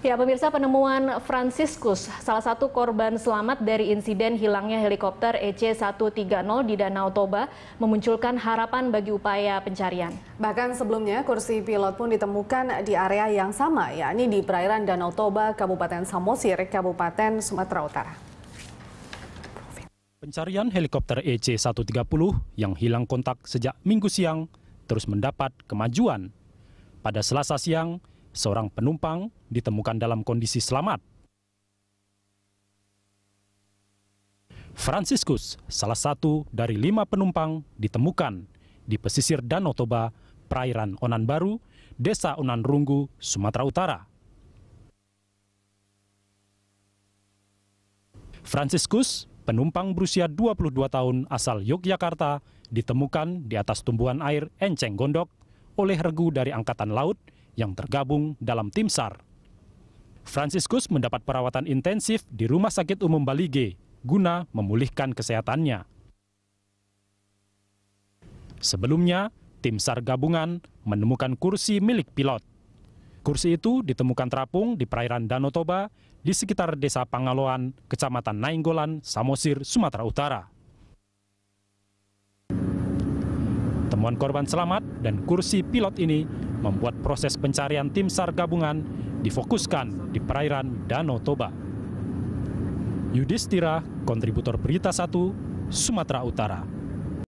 Ya, pemirsa penemuan Franciscus, salah satu korban selamat dari insiden hilangnya helikopter EC-130 di Danau Toba, memunculkan harapan bagi upaya pencarian. Bahkan sebelumnya, kursi pilot pun ditemukan di area yang sama, yakni di perairan Danau Toba, Kabupaten Samosir, Kabupaten Sumatera Utara. Pencarian helikopter EC-130 yang hilang kontak sejak minggu siang terus mendapat kemajuan. Pada selasa siang, seorang penumpang ditemukan dalam kondisi selamat. Franciscus, salah satu dari lima penumpang, ditemukan di pesisir Danau Toba, perairan Onan Baru, Desa Onan Runggu, Sumatera Utara. Franciscus, penumpang berusia 22 tahun asal Yogyakarta, ditemukan di atas tumbuhan air Enceng Gondok oleh regu dari Angkatan Laut yang tergabung dalam tim SAR. Franciscus mendapat perawatan intensif di Rumah Sakit Umum Balige guna memulihkan kesehatannya. Sebelumnya, tim SAR gabungan menemukan kursi milik pilot. Kursi itu ditemukan terapung di perairan Danau Toba di sekitar Desa Pangaloan, Kecamatan Nainggolan, Samosir, Sumatera Utara. Temuan korban selamat dan kursi pilot ini membuat proses pencarian tim SAR gabungan difokuskan di perairan Danau Toba. Yudhistira, kontributor Berita 1, Sumatera Utara.